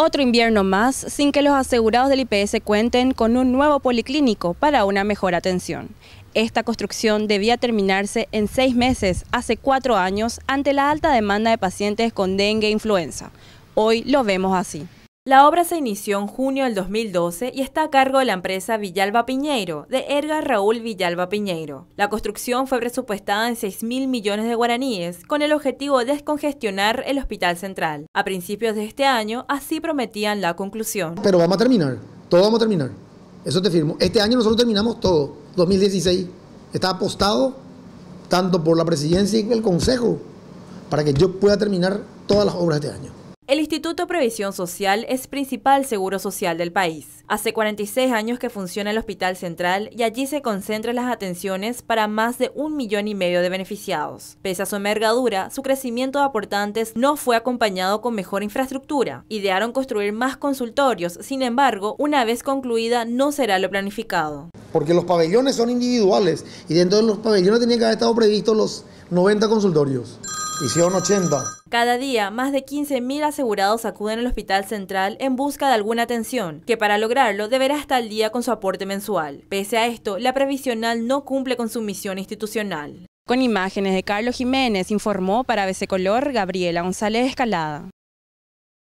Otro invierno más sin que los asegurados del IPS cuenten con un nuevo policlínico para una mejor atención. Esta construcción debía terminarse en seis meses, hace cuatro años, ante la alta demanda de pacientes con dengue e influenza. Hoy lo vemos así. La obra se inició en junio del 2012 y está a cargo de la empresa Villalba Piñeiro, de Erga Raúl Villalba Piñeiro. La construcción fue presupuestada en 6 mil millones de guaraníes, con el objetivo de descongestionar el Hospital Central. A principios de este año, así prometían la conclusión. Pero vamos a terminar, todo vamos a terminar. Eso te firmo. Este año nosotros terminamos todo, 2016. Está apostado tanto por la presidencia y el consejo para que yo pueda terminar todas las obras de este año. El Instituto Previsión Social es principal seguro social del país. Hace 46 años que funciona el Hospital Central y allí se concentran las atenciones para más de un millón y medio de beneficiados. Pese a su envergadura, su crecimiento de aportantes no fue acompañado con mejor infraestructura. Idearon construir más consultorios, sin embargo, una vez concluida no será lo planificado. Porque los pabellones son individuales y dentro de los pabellones tenían que haber estado previstos los 90 consultorios. 80. Cada día, más de 15.000 asegurados acuden al Hospital Central en busca de alguna atención, que para lograrlo deberá estar al día con su aporte mensual. Pese a esto, la previsional no cumple con su misión institucional. Con imágenes de Carlos Jiménez, informó para BC Color Gabriela González Escalada.